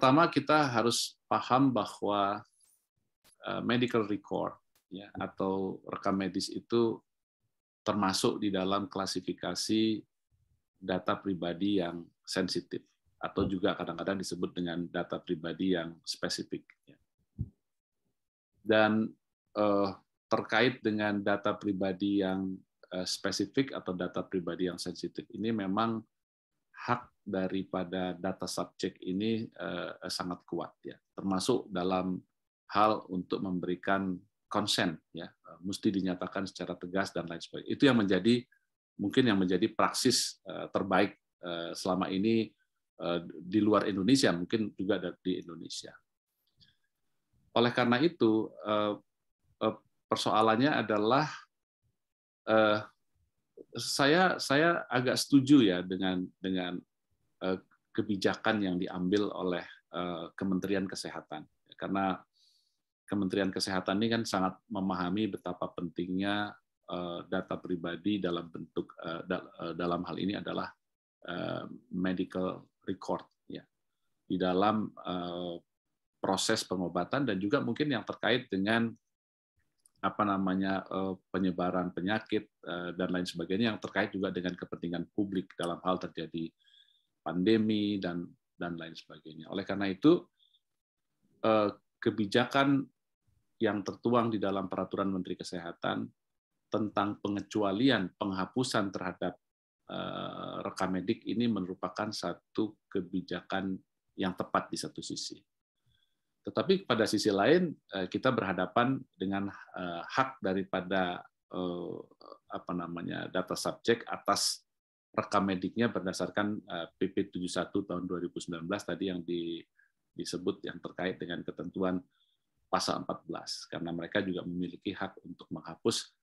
pertama kita harus paham bahwa eh, medical record ya atau rekam medis itu termasuk di dalam klasifikasi data pribadi yang sensitif atau juga kadang-kadang disebut dengan data pribadi yang spesifik. Ya. Dan eh, terkait dengan data pribadi yang eh, spesifik atau data pribadi yang sensitif ini memang hak daripada data subjek ini uh, sangat kuat ya termasuk dalam hal untuk memberikan konsen ya eh, mesti dinyatakan secara tegas dan lain sebagainya itu yang menjadi mungkin yang menjadi praksis uh, terbaik uh, selama ini uh, di luar Indonesia mungkin juga di Indonesia oleh karena itu uh, persoalannya adalah uh, saya saya agak setuju ya dengan dengan eh, kebijakan yang diambil oleh eh, Kementerian Kesehatan karena Kementerian Kesehatan ini kan sangat memahami betapa pentingnya eh, data pribadi dalam bentuk dalam hal ini adalah medical record ya di dalam proses pengobatan dan juga mungkin yang terkait dengan apa namanya eh, penyebaran penyakit eh, dan lain sebagainya yang terkait juga dengan kepentingan publik dalam hal terjadi pandemi dan dan lain sebagainya. Oleh karena itu eh, kebijakan yang tertuang di dalam peraturan Menteri Kesehatan tentang pengecualian penghapusan terhadap rekam medik ini merupakan satu kebijakan yang tepat di satu sisi. Tetapi pada sisi lain eh, kita berhadapan dengan eh, hak daripada eh, apa namanya data subjek atas rekam mediknya berdasarkan PP 71 tahun 2019 tadi yang disebut yang terkait dengan ketentuan pasal 14 karena mereka juga memiliki hak untuk menghapus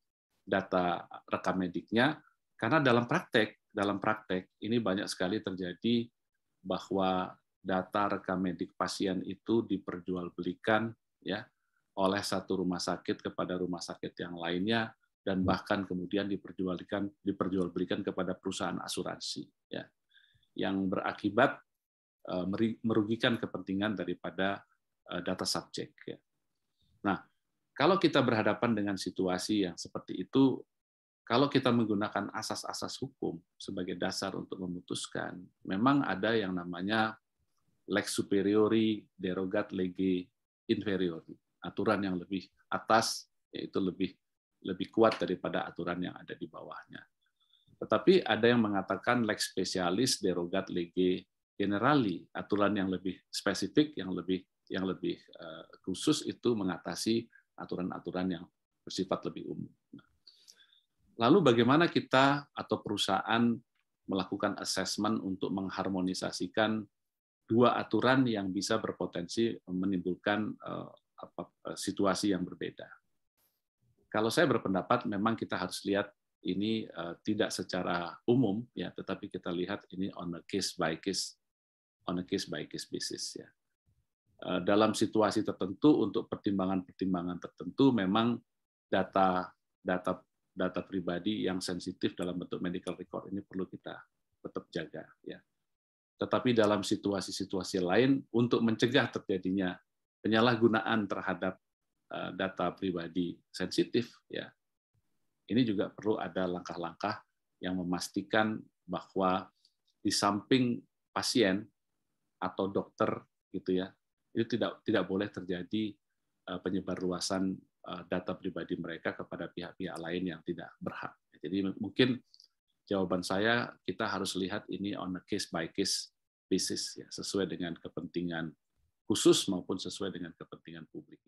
data rekam mediknya karena dalam praktek dalam praktek ini banyak sekali terjadi bahwa data rekam medik pasien itu diperjualbelikan ya oleh satu rumah sakit kepada rumah sakit yang lainnya dan bahkan kemudian diperjualbelikan diperjualbelikan kepada perusahaan asuransi ya yang berakibat e, merugikan kepentingan daripada e, data subjek ya. Nah, kalau kita berhadapan dengan situasi yang seperti itu kalau kita menggunakan asas-asas hukum sebagai dasar untuk memutuskan, memang ada yang namanya lex superiori derogat lege inferiori aturan yang lebih atas yaitu lebih lebih kuat daripada aturan yang ada di bawahnya tetapi ada yang mengatakan lex specialis derogat lege generali aturan yang lebih spesifik yang lebih yang lebih eh, khusus itu mengatasi aturan-aturan yang bersifat lebih umum. Lalu bagaimana kita atau perusahaan melakukan assessment untuk mengharmonisasikan dua aturan yang bisa berpotensi menimbulkan eh, eh, situasi yang berbeda. Kalau saya berpendapat memang kita harus lihat ini eh, tidak secara umum ya, tetapi kita lihat ini on a case by case on a case by case basis ya. Dalam situasi tertentu untuk pertimbangan-pertimbangan tertentu memang data data data pribadi yang sensitif dalam bentuk medical record ini perlu kita tetap jaga ya tetapi dalam situasi-situasi lain untuk mencegah terjadinya penyalahgunaan terhadap eh, data pribadi sensitif ya. Ini juga perlu ada langkah-langkah yang memastikan bahwa di samping pasien atau dokter gitu ya itu tidak tidak boleh terjadi eh, penyebar luasan eh, data pribadi mereka kepada pihak-pihak lain yang tidak berhak. Jadi mungkin jawaban saya kita harus lihat ini on a case by case basis ya sesuai dengan kepentingan khusus maupun sesuai dengan kepentingan publik.